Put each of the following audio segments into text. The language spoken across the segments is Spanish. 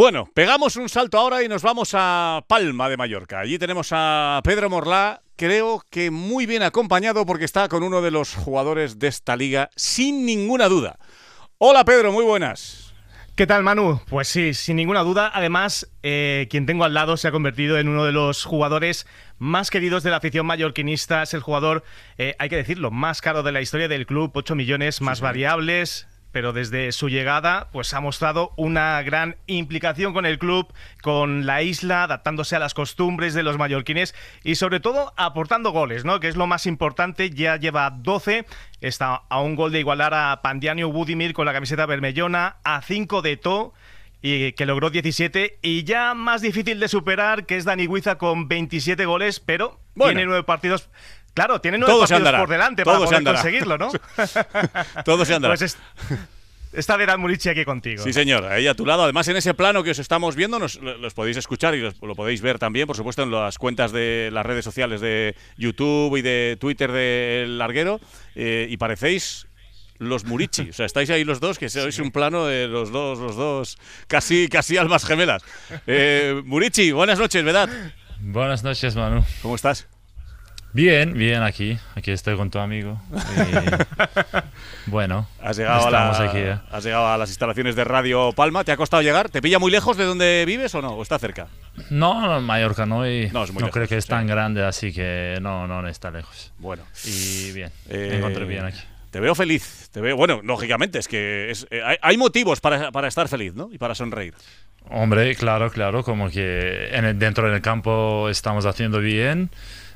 Bueno, pegamos un salto ahora y nos vamos a Palma de Mallorca. Allí tenemos a Pedro Morlá, creo que muy bien acompañado porque está con uno de los jugadores de esta liga, sin ninguna duda. Hola Pedro, muy buenas. ¿Qué tal Manu? Pues sí, sin ninguna duda. Además, eh, quien tengo al lado se ha convertido en uno de los jugadores más queridos de la afición mallorquinista. Es el jugador, eh, hay que decirlo, más caro de la historia del club. 8 millones más variables, pero desde su llegada pues ha mostrado una gran implicación con el club, con la isla, adaptándose a las costumbres de los mallorquines y sobre todo aportando goles, ¿no? Que es lo más importante, ya lleva 12, está a un gol de igualar a Pandianio Budimir con la camiseta bermellona, a 5 de To y que logró 17 y ya más difícil de superar que es Dani Guiza con 27 goles, pero tiene nueve partidos Claro, tienen nueve por delante para poder conseguirlo, ¿no? Todo se andará. Pues está Esta Murichi Murici aquí contigo. Sí, señor, ahí a tu lado. Además, en ese plano que os estamos viendo, los podéis escuchar y lo podéis ver también, por supuesto, en las cuentas de las redes sociales de YouTube y de Twitter del de larguero. Eh, y parecéis los Murici. O sea, estáis ahí los dos, que sois un plano de los dos, los dos, casi, casi almas gemelas. Eh, Murici, buenas noches, ¿verdad? Buenas noches, Manu. ¿Cómo estás? Bien, bien, aquí. Aquí estoy con tu amigo. bueno, has llegado, aquí, ¿eh? has llegado a las instalaciones de Radio Palma. ¿Te ha costado llegar? ¿Te pilla muy lejos de donde vives o no? ¿O está cerca? No, Mallorca no. Y no, creo que es tan grande, así que no, no, está lejos. Bueno. Y bien, eh, encontré bien aquí. Te veo feliz, te veo, bueno, lógicamente, es que eh, hay, motivos para, estar feliz, ¿no? Y para sonreír. Hombre, claro, claro, como que en dentro del campo estamos haciendo bien,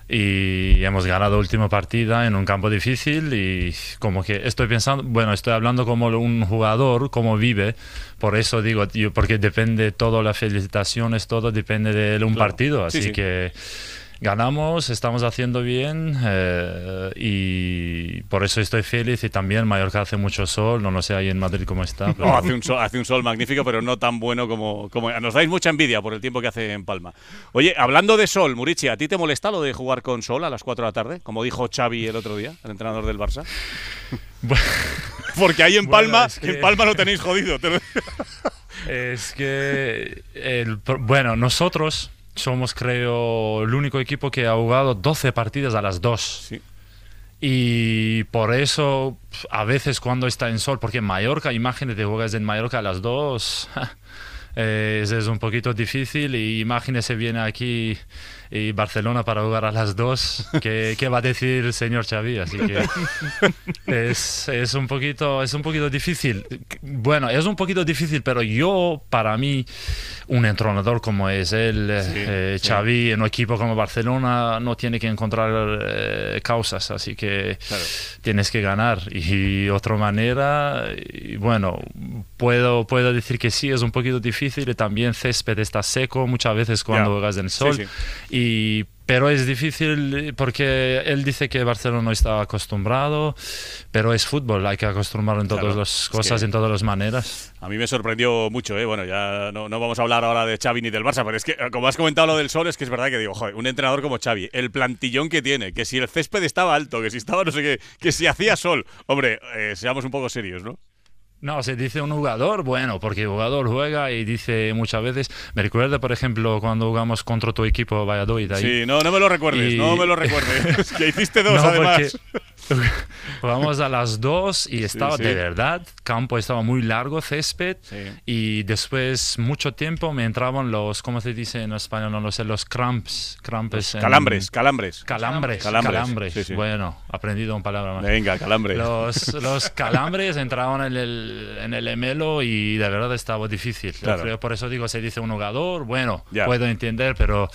y hemos ganado última partida en un campo difícil y como que estoy pensando, bueno, estoy hablando como un jugador, cómo vive, por eso digo, porque depende todo, las felicitaciones, todo depende de un partido, así que ganamos, estamos haciendo bien eh, y por eso estoy feliz. Y también Mallorca hace mucho sol, no no sé ahí en Madrid cómo está. hace, un sol, hace un sol magnífico, pero no tan bueno como, Nos dais mucha envidia por el tiempo que hace en Palma. Oye, hablando de sol, Murici, ¿a ti te molesta lo de jugar con sol a las 4 de la tarde? Como dijo Xavi el otro día, el entrenador del Barça. Porque ahí en Palma, en Palma lo tenéis jodido. es que, bueno, nosotros somos, creo, el único equipo que ha jugado 12 partidas a las 2. Sí. Y por eso, a veces cuando está en sol, porque en Mallorca, de juegas en Mallorca a las 2. Eh, es, es, un poquito difícil. Y imagínese viene aquí y Barcelona para jugar a las dos, ¿qué, qué va a decir el señor Xavi? Así que es, es, un poquito, es un poquito difícil. Bueno, es un poquito difícil, pero yo, para mí, un entrenador como es él, eh, eh, sí, Xavi, en un equipo como Barcelona, no tiene que encontrar causas, así que tienes que ganar. Y, y otra manera, bueno, puedo, puedo decir que sí, es un poquito difícil también césped está seco muchas veces cuando juegas en sol. pero es difícil eh, porque él dice que Barcelona no está acostumbrado, pero es fútbol, hay que acostumbrarlo en todas las cosas, en todas las maneras. A mí me sorprendió mucho, ¿eh? bueno, ya no, vamos a hablar ahora de Xavi ni del Barça, pero es que eh, como has comentado lo del sol, es que es verdad que digo, joder, un entrenador como Xavi, el plantillón que tiene, que si el césped estaba alto, que si estaba no sé qué, que si hacía sol, hombre, eh, seamos un poco serios, ¿no? No, se dice un jugador, bueno, porque jugador juega y dice muchas veces. Me recuerda, por ejemplo, cuando jugamos contra tu equipo Valladolid. sí, no, no me lo recuerdes, no me lo recuerdes. que hiciste dos, además. Vamos a las dos y estaba de verdad, campo estaba muy largo, césped, y después mucho tiempo me entraban los, ¿cómo se dice en español? No lo sé, los cramps. calambres, calambres, calambres. Calambres, Bueno, aprendido una palabra más. Venga, calambres. Los, calambres entraban en el, en emelo y de verdad estaba difícil. por eso digo, se dice un jugador, bueno, ya. puedo entender, pero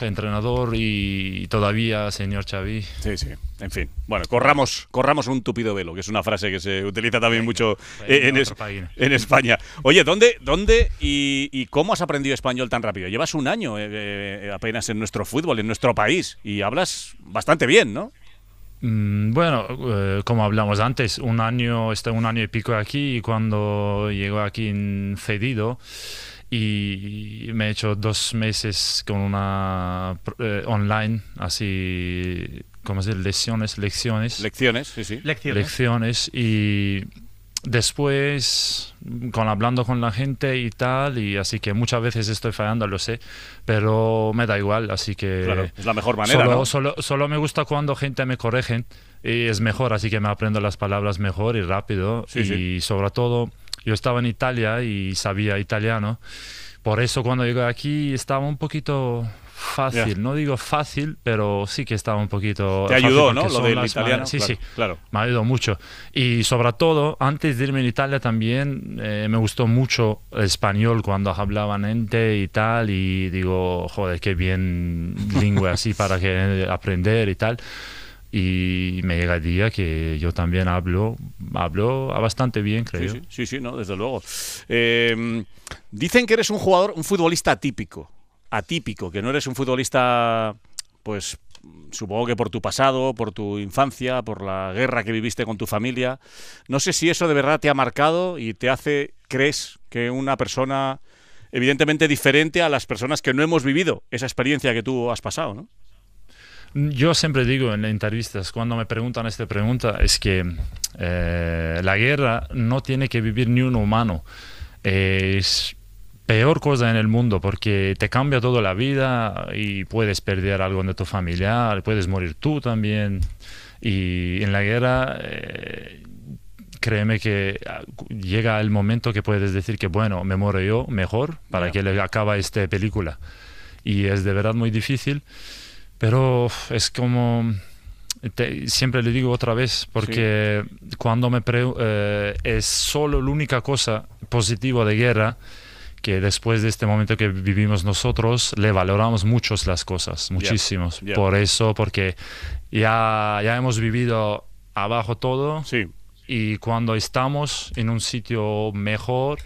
entrenador y todavía señor Xavi. Sí, sí. En fin, bueno, corramos, corramos un tupido velo, que es una frase que se utiliza también mucho en, España. Oye, ¿dónde, dónde y, cómo has aprendido español tan rápido? Llevas un año eh, eh, apenas en nuestro fútbol, en nuestro país, y hablas bastante bien, ¿no? Mm, bueno, eh, como hablamos antes, un año, este un año y pico aquí y cuando llego aquí en cedido, y me he hecho dos meses con una eh, online, así, ¿cómo se Lecciones, lecciones. Lecciones, sí, sí. Lecciones. Lecciones y después con hablando con la gente y tal y así que muchas veces estoy fallando lo sé pero me da igual así que claro, es la mejor manera solo, ¿no? solo, me gusta cuando gente me corrigen y es mejor así que me aprendo las palabras mejor y rápido sí, y sobre todo yo estaba en Italia y sabía italiano. Por eso cuando llegué aquí estaba un poquito fácil, no digo fácil, pero sí que estaba un poquito... Te ayudó, ¿no? Lo italiano. Sí, sí, claro. Me ayudó mucho. Y sobre todo, antes de irme a Italia también eh, me gustó mucho el español cuando hablaban ente y tal, y digo, joder, qué bien lingüe así para que eh, aprender y tal y me llega el día que yo también hablo, hablo bastante bien, creo. Sí, sí, sí, no, desde luego. Eh, dicen que eres un jugador, un futbolista atípico, atípico, que no eres un futbolista, pues supongo que por tu pasado, por tu infancia, por la guerra que viviste con tu familia. No sé si eso de verdad te ha marcado y te hace, crees que una persona evidentemente diferente a las personas que no hemos vivido esa experiencia que tú has pasado, ¿no? Yo siempre digo en entrevistas, cuando me preguntan esta pregunta, es que eh, la guerra no tiene que vivir ni un humano. es peor cosa en el mundo porque te cambia toda la vida y puedes perder algo de tu familiar, puedes morir tú también. Y en la guerra... Eh, créeme que ah, llega el momento que puedes decir que, bueno, me muero yo mejor para que le acaba esta película. Y es de verdad muy difícil. Pero es como... siempre le digo otra vez, porque cuando me eh, es solo la única cosa positiva de guerra que después de este momento que vivimos nosotros, le valoramos muchos las cosas, muchísimos. Por eso, porque ya, ya hemos vivido abajo todo y cuando estamos en un sitio mejor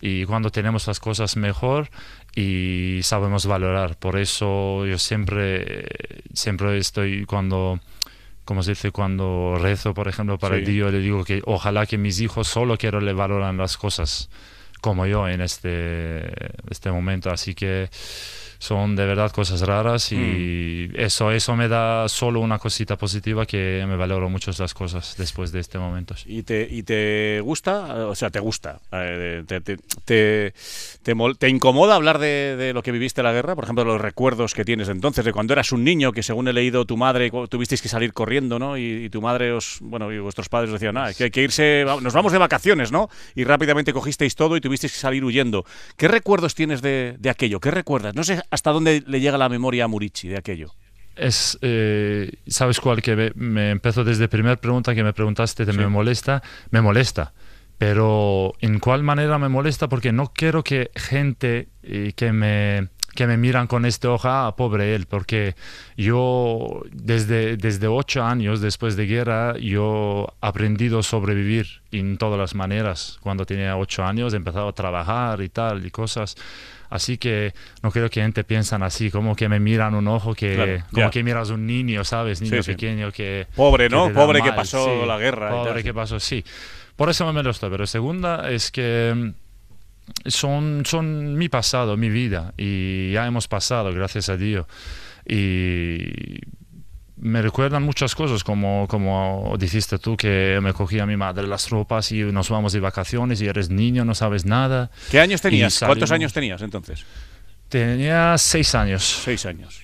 y cuando tenemos las cosas mejor, y sabemos valorar. Por eso yo siempre, siempre estoy cuando, como se dice, cuando rezo, por ejemplo, para el Dios, le digo que ojalá que mis hijos solo quiero le valoran las cosas como yo en este, este momento. Así que son de verdad cosas raras y mm. eso, eso me da solo una cosita positiva que me valoro mucho las cosas después de este momento. ¿Y te, y te gusta? O sea, ¿te gusta? Eh, ¿Te, te, te, incomoda hablar de, lo que viviste la guerra? Por ejemplo, los recuerdos que tienes entonces, de cuando eras un niño, que según he leído, tu madre, tuvisteis que salir corriendo, ¿no? Y, tu madre, os, bueno, y vuestros padres decían, ah, hay que irse, nos vamos de vacaciones, ¿no? Y rápidamente cogisteis todo y tuvisteis que salir huyendo. ¿Qué recuerdos tienes de, de aquello? ¿Qué recuerdas? No sé hasta dónde le llega la memoria a Murici de aquello? es, eh, ¿sabes cuál? Que me, empezó desde la primera pregunta que me preguntaste, te me molesta, me molesta. Pero ¿en cuál manera me molesta? Porque no quiero que gente eh, que me que me miran con este hoja, ah, pobre él, porque yo desde, desde ocho años después de guerra, yo he aprendido a sobrevivir en todas las maneras. Cuando tenía ocho años he empezado a trabajar y tal y cosas. Así que no creo que gente piensan así, como que me miran un ojo, que como que miras un niño, ¿sabes? Niño pequeño que... Pobre, ¿no? pobre que pasó la guerra. Pobre que pasó, sí. Por eso me lo estoy. Pero segunda es que mm, son, son mi pasado, mi vida, y ya hemos pasado, gracias a Dios. Y me recuerdan muchas cosas, como, como dijiste tú, que me cogía mi madre las ropas y nos vamos de vacaciones y eres niño, no sabes nada. ¿Qué años tenías? ¿Cuántos años tenías entonces? Tenía seis años. Seis años.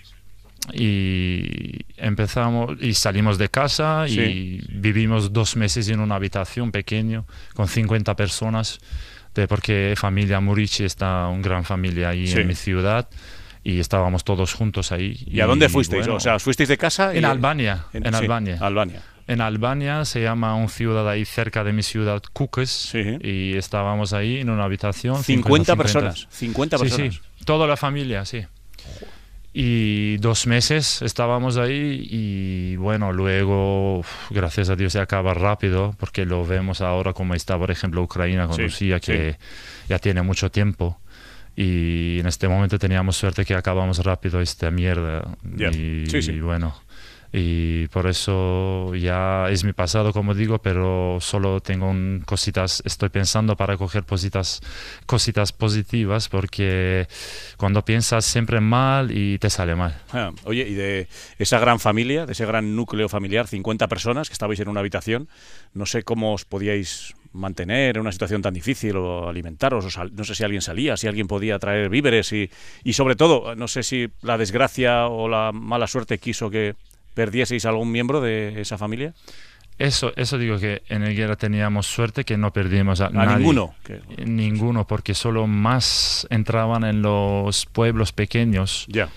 Y empezamos y salimos de casa y vivimos dos meses en una habitación pequeña con 50 personas, de, porque familia Murici está una gran familia ahí en mi ciudad y estábamos todos juntos ahí. ¿Y, a dónde fuisteis? o sea, fuisteis de casa? En Albania, en, Albania. En Albania se llama un ciudad ahí cerca de mi ciudad, Kukes, y estábamos ahí en una habitación. 50, personas. 50 personas. toda la familia, sí. Y dos meses estábamos ahí y bueno, luego, gracias a Dios, se acaba rápido, porque lo vemos ahora como está, por ejemplo, Ucrania con Rusia, que ya tiene mucho tiempo y en este momento teníamos suerte que acabamos rápido esta mierda. Y, bueno, y por eso ya es mi pasado, como digo, pero solo tengo cositas, estoy pensando para coger cositas, cositas positivas, porque cuando piensas siempre mal y te sale mal. Ah, oye, y de esa gran familia, de ese gran núcleo familiar, 50 personas que estabais en una habitación, no sé cómo os podíais mantener una situación tan difícil o alimentaros. O no sé si alguien salía, si alguien podía traer víveres y, y sobre todo, no sé si la desgracia o la mala suerte quiso que perdieseis algún miembro de esa familia. Eso, eso digo que en el guerra teníamos suerte que no perdimos a, ninguno. Eh, ninguno, porque solo más entraban en los pueblos pequeños. Ya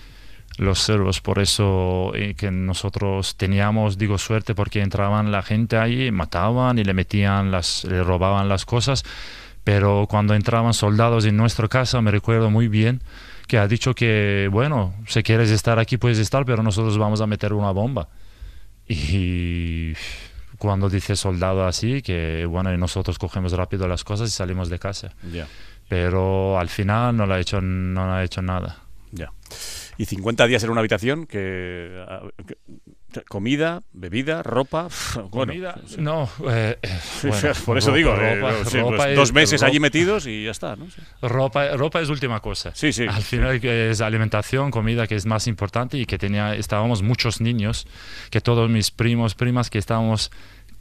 los servos. Por eso eh, que nosotros teníamos, digo, suerte porque entraban la gente ahí, mataban y le metían las, le robaban las cosas. Pero cuando entraban soldados en nuestra casa, me recuerdo muy bien que ha dicho que, bueno, si quieres estar aquí puedes estar, pero nosotros vamos a meter una bomba. Y cuando dice soldado así, que bueno, y nosotros cogemos rápido las cosas y salimos de casa. Pero al final no ha hecho, no ha hecho nada. Ya. Y 50 días en una habitación que, ah, comida, bebida, ropa. comida, no. Eh, eh, por eso digo, eh, pues dos meses allí metidos y ya está. Ropa, ropa es última cosa. Sí, sí. Al final es alimentación, comida que es más importante y que tenía, estábamos muchos niños, que todos mis primos, primas que estábamos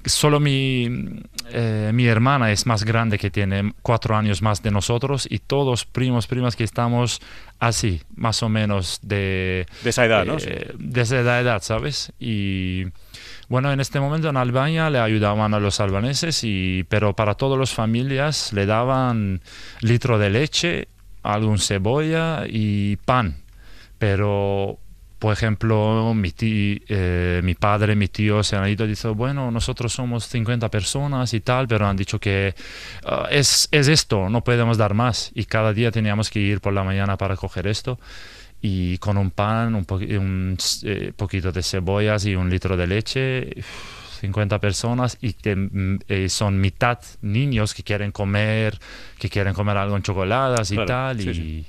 solo mi, eh, mi hermana es más grande que tiene cuatro años más de nosotros y todos primos, primas que estamos así, más o menos de... esa edad, ¿no? Eh, de esa edad, ¿sabes? Y bueno, en este momento en Albania le ayudaban a los albaneses, y, pero para todas las familias le daban litro de leche, algún cebolla y pan. Pero por ejemplo, mi, eh, mi padre, mi tío se han ido y dicen, bueno, nosotros somos 50 personas y tal, pero han dicho que ah, es, es, esto, no podemos dar más. Y cada día teníamos que ir por la mañana para coger esto. Y con un pan, un, un eh, poquito de cebollas y un litro de leche, 50 personas y que, mm, eh, son mitad niños que quieren comer, que quieren comer algo en chocoladas y tal. y,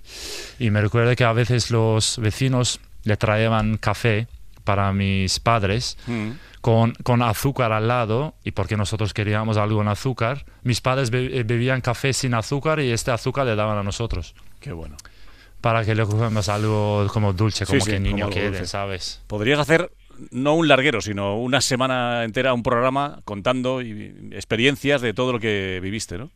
y me recuerda que a veces los vecinos le traían café para mis padres mm. con, azúcar al lado y porque nosotros queríamos algo en azúcar, mis padres eh, bebían café sin azúcar y este azúcar le daban a nosotros. Qué bueno. Para que le ocupemos algo como dulce, como que el niño quiere, ¿sabes? Podrías hacer no un larguero, sino una semana entera, un programa contando experiencias de todo lo que viviste, ¿no?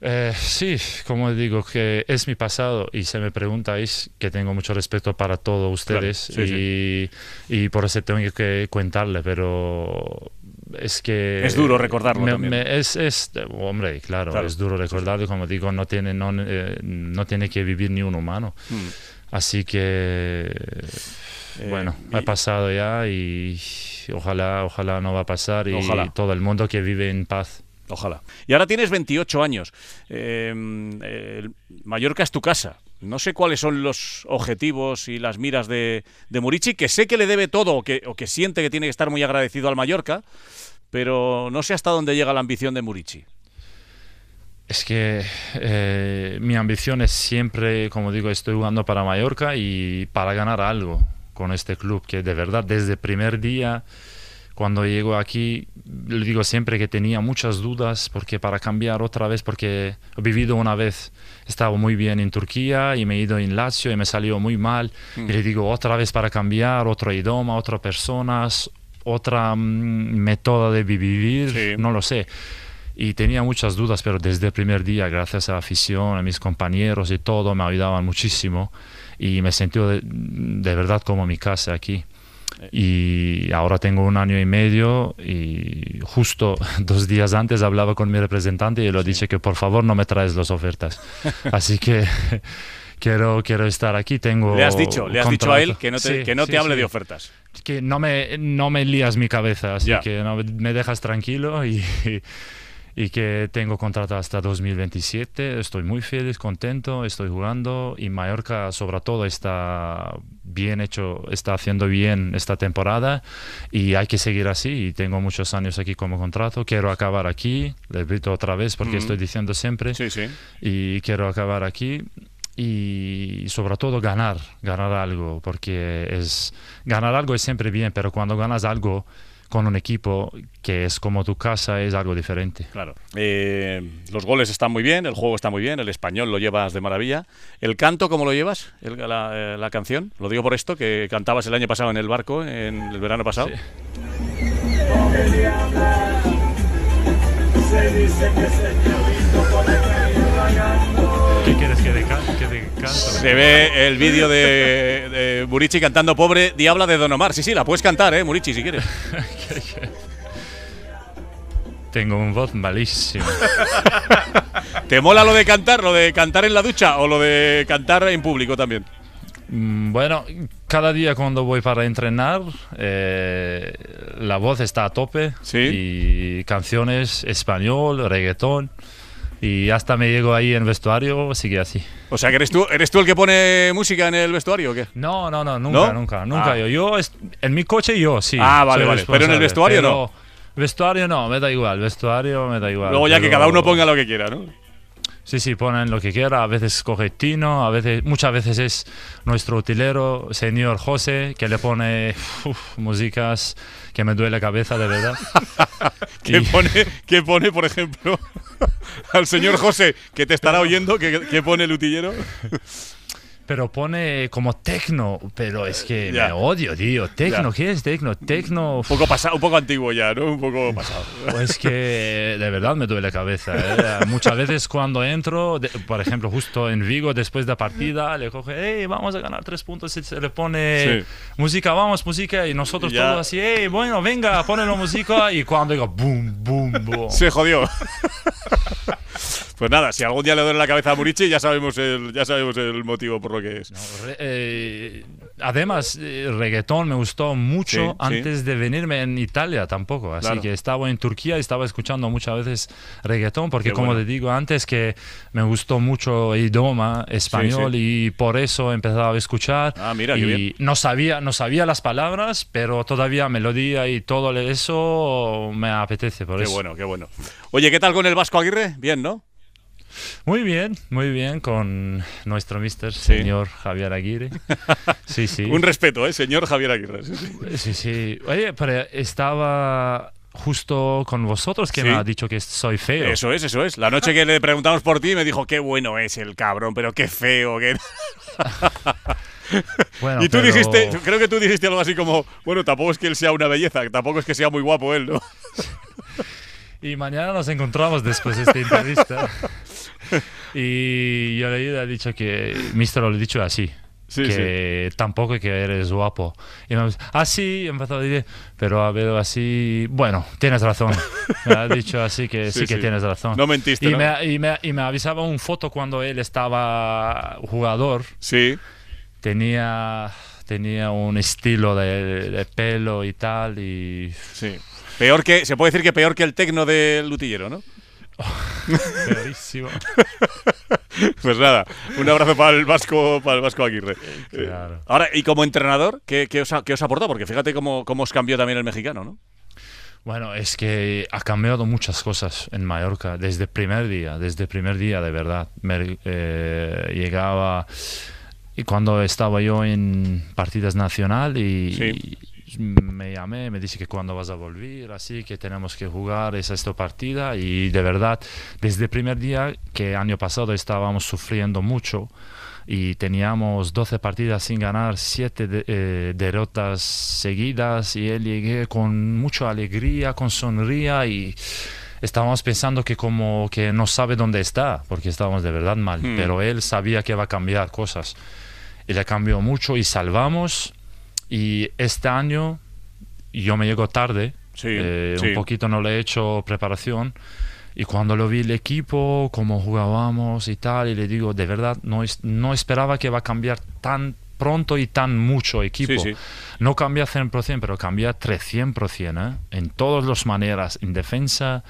Eh, sí, como digo, que es mi pasado y se me preguntáis que tengo mucho respeto para todos ustedes y, por eso tengo que contarle, pero es que... Es duro recordarlo. es, hombre, claro, es duro recordarlo, como digo, no tiene, eh, no, tiene que vivir ni un humano. Hmm. Así que, eh, bueno, ha pasado ya y ojalá, ojalá no va a pasar y ojalá. todo el mundo que vive en paz. Ojalá. Y ahora tienes 28 años. Em, Mallorca es tu casa. No sé cuáles son los objetivos y las miras de, Murici, que sé que le debe todo o que, siente que tiene que estar muy agradecido al Mallorca, pero no sé hasta dónde llega la ambición de Murici. Es que eh, mi ambición es siempre, como digo, estoy jugando para Mallorca y para ganar algo con este club que de verdad desde el primer día cuando llego aquí, le digo siempre que tenía muchas dudas porque para cambiar otra vez, porque he vivido una vez, estaba muy bien en Turquía y me he ido en Lazio y me salió muy mal. Mm. Y le digo otra vez para cambiar, otro idioma, otra personas, otra método mm, de vivir, no lo sé y tenía muchas dudas, pero desde el primer día, gracias a la afición, a mis compañeros y todo, me ayudaban muchísimo y me sentí de, de verdad como mi casa aquí. Y ahora tengo un año y medio y justo dos días antes hablaba con mi representante y le sí. dije que por favor no me traes las ofertas. Así que quiero, quiero estar aquí. Tengo le has dicho, le has dicho a él que no te, que no te hable de ofertas. Que no me, no me lías mi cabeza, así que me dejas tranquilo y y que tengo contrato hasta 2027. Estoy muy feliz, contento, estoy jugando y Mallorca sobre todo está bien hecho, está haciendo bien esta temporada y hay que seguir así. Y tengo muchos años aquí como contrato, quiero acabar aquí, le repito otra vez porque estoy diciendo siempre, sí, sí. y quiero acabar aquí y sobre todo ganar, ganar algo, porque es ganar algo es siempre bien, pero cuando ganas algo con un equipo que es como tu casa es algo diferente. Claro. Eh, los goles están muy bien, el juego está muy bien, el español lo llevas de maravilla. ¿El canto cómo lo llevas? Eh, la, canción. Lo digo por esto, que cantabas el año pasado en el barco, en el verano pasado. Sí. Se ve el vídeo de, de cantando Pobre Diabla de Don Omar. Sí, sí, la puedes cantar, ¿eh, Murichi, si quieres. Tengo un voz malísimo. ¿Te mola lo de cantar, lo de cantar en la ducha o lo de cantar en público también? Mm, bueno, cada día cuando voy para entrenar, eh, la voz está a tope. Y canciones español, reggaetón y hasta me llego ahí en vestuario, sigue así. O sea, que eres tú, eres tú el que pone música en el vestuario o qué? No, no, no, nunca, nunca, ah. nunca. Yo, yo en mi coche yo, sí. Ah, vale, vale. Pero en el vestuario no. Vestuario no, me da igual, vestuario me da igual. Luego ya que cada uno ponga lo que quiera, ¿no? Sí, sí, ponen lo que quiera. A veces coge Tino, a veces, muchas veces es nuestro utilero, señor José, que le pone músicas que me duele la cabeza, de verdad. que, pone, que pone, por ejemplo, al señor José, que te estará oyendo, que, pone el utilero? pero pone como tecno, pero es que me odio, tío. Tecno, ¿qué es tecno? Tecno. Un poco pasado, un poco antiguo ya, ¿no? Un poco pasado. Pues es que de verdad me duele la cabeza. ¿eh? Muchas veces cuando entro, por ejemplo, justo en Vigo después de la partida, le coge, hey, vamos a ganar tres puntos, y se le pone música, vamos, música, y nosotros todos así, hey, bueno, venga, ponelo música, y cuando digo, boom, boom, boom. Se jodió. Pues nada, si algún día le duele la cabeza a Murici, ya sabemos el, ya sabemos el motivo por lo que es. No, eh, además, eh, reggaetón me gustó mucho antes de venirme en Italia tampoco. Así que estaba en Turquía y estaba escuchando muchas veces reggaetón, porque como te digo antes, que me gustó mucho idioma español y por eso he empezado a escuchar. Ah, mira, y No sabía, no sabía las palabras, pero todavía melodía y todo eso me apetece. Por qué bueno, qué bueno. Oye, ¿qué tal con el Vasco Aguirre? Bien, ¿no? Muy bien, muy bien, con nuestro mister, ¿eh? señor Javier Aguirre. Sí, sí. Un respeto, Señor Javier Aguirre. Sí, sí. Oye, pero estaba justo con vosotros que me ha dicho que soy feo. Eso es, eso es. La noche que le preguntamos por ti me dijo, qué bueno es el cabrón, pero qué feo y tú dijiste, creo que tú dijiste algo así como, bueno, tampoco es que él sea una belleza, tampoco es que sea muy guapo él, ¿no? y mañana nos encontramos después de esta entrevista. y yo le he dicho que, mister, lo he dicho así. que tampoco que eres guapo. Y me dicho, ah, sí, empezó a decir, pero ha habido así, bueno, tienes razón. Me ha dicho así que sí, que tienes razón. No mentiste. Y, ¿no? Me, y, me, y, me, avisaba un foto cuando él estaba jugador. Sí. Tenía, tenía un estilo de, pelo y tal. Y... Sí. Peor que, se puede decir que peor que el tecno del lutillero, ¿no? pues nada, un abrazo para el Vasco, para el Vasco Aguirre. Eh, eh, ahora, y como entrenador, ¿qué, os, ha os Porque fíjate cómo, os cambió también el mexicano, ¿no? Bueno, es que ha cambiado muchas cosas en Mallorca desde el primer día, desde el primer día de verdad. Eh, llegaba y cuando estaba yo en partidas nacional y, me llamé, me dice que cuando vas a volver, así que tenemos que jugar esa esta partida y de verdad, desde el primer día que año pasado estábamos sufriendo mucho y teníamos 12 partidas sin ganar, 7 eh, derrotas seguidas y él llegó con mucha alegría, con sonrisa, y estábamos pensando que como que no sabe dónde está, porque estábamos de verdad mal, hmm. pero él sabía que iba a cambiar cosas. Y le cambió mucho y salvamos y este año yo me llego tarde, eh, un poquito no le he hecho preparación. Y cuando lo vi el equipo, cómo jugábamos y tal, y le digo, de verdad, no, no esperaba que va a cambiar tan pronto y tan mucho equipo. Sí, sí. No cambia 100%, pero cambia 300%, ¿eh? en todas las maneras, en defensa,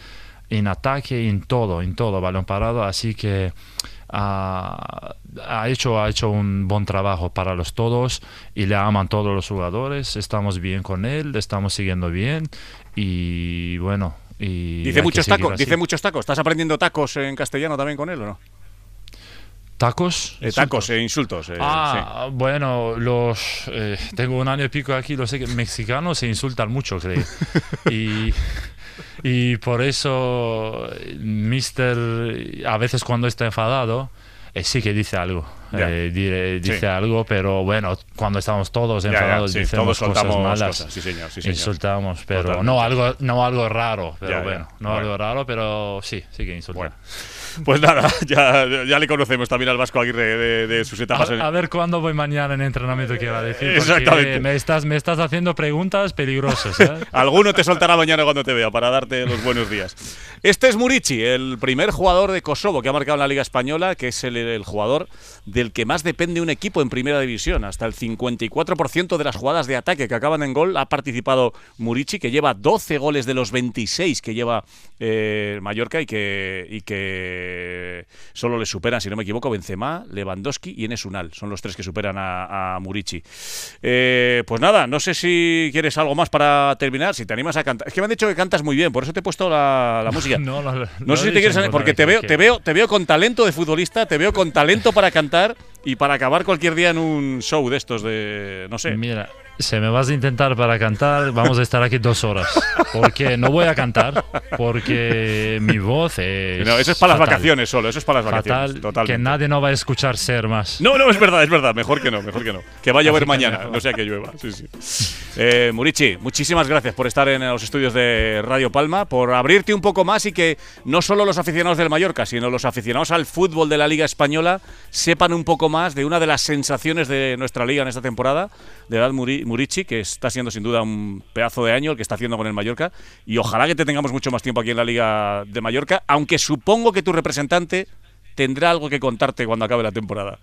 en ataque, en todo, en todo, balón parado. Así que ha, ha, hecho, ha hecho un buen trabajo para los todos y le aman todos los jugadores. Estamos bien con él, estamos siguiendo bien y bueno. Y dice muchos tacos, dice muchos tacos. ¿Estás aprendiendo tacos en castellano también con él o no? ¿Tacos? Eh, tacos, e insultos. Eh, eh, ah, bueno, los tengo un año y pico aquí, los mexicanos se insultan mucho, creo. y y por eso Mister, a veces cuando está enfadado, eh, sí que dice algo. Eh, dice algo, pero bueno, cuando estamos todos enfadados, ya, cosas malas. Insultamos, pero no algo, no algo raro, pero bueno, no algo raro, pero sí, sí que insultamos. Pues nada, ya, le conocemos también al Vasco Aguirre de, sus etapas. A, ver cuándo voy mañana en entrenamiento, quiero decir. Exactamente. Me estás, me estás haciendo preguntas peligrosas. ¿eh? Alguno te soltará mañana cuando te vea para darte los buenos días. Este es Murici, el primer jugador de Kosovo que ha marcado en la Liga Española, que es el, jugador del que más depende un equipo en primera división. Hasta el 54% de las jugadas de ataque que acaban en gol ha participado Murici, que lleva 12 goles de los 26 que lleva eh, Mallorca y que, y que solo le superan, si no me equivoco, Benzema, Lewandowski y Enes Unal. Son los tres que superan a, a Murici. Eh, pues nada, no sé si quieres algo más para terminar, si te animas a cantar. Es que me han dicho que cantas muy bien, por eso te he puesto la, música. No, sé si te quieres, porque te veo, te veo, te veo con talento de futbolista, te veo con talento para cantar y para acabar cualquier día en un show de estos de, no sé. Mira se me vas a intentar para cantar, vamos a estar aquí dos horas. Porque no voy a cantar, porque mi voz es. No, eso es para las vacaciones solo, eso es para las vacaciones. Fatal, que nadie no va a escuchar ser más. No, no, es verdad, es verdad, mejor que no, mejor que no. Que va a llover mañana, no sea que llueva. Sí, sí. Eh, Murichi, muchísimas gracias por estar en los estudios de Radio Palma, por abrirte un poco más y que no solo los aficionados del Mallorca, sino los aficionados al fútbol de la Liga Española sepan un poco más de una de las sensaciones de nuestra liga en esta temporada, de edad Murichi. Murici, que está siendo sin duda un pedazo de año el que está haciendo con el Mallorca. Y ojalá que te tengamos mucho más tiempo aquí en la Liga de Mallorca, aunque supongo que tu representante tendrá algo que contarte cuando acabe la temporada.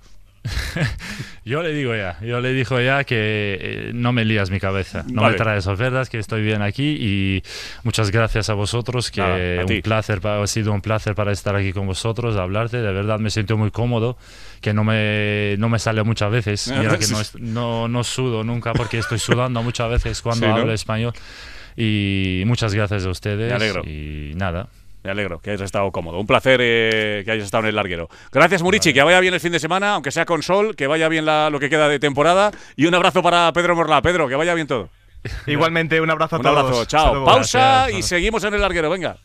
yo le digo ya, yo le digo ya que eh, no me lías mi cabeza, no me traes ofertas, que estoy bien aquí y muchas gracias a vosotros, que un placer, ha sido un placer para estar aquí con vosotros, hablarte, de verdad me siento muy cómodo, que no me, no me sale muchas veces, no, sudo nunca porque estoy sudando muchas veces cuando hablo español. Y muchas gracias a ustedes. Y nada, me alegro que hayas estado cómodo. Un placer eh, que hayas estado en el larguero. Gracias, Murichi. Que vaya bien el fin de semana, aunque sea con sol, que vaya bien la, lo que queda de temporada. Y un abrazo para Pedro Morla. Pedro, que vaya bien todo. Igualmente, un abrazo a todos. Un abrazo, chao. Pausa y seguimos en el larguero. Venga.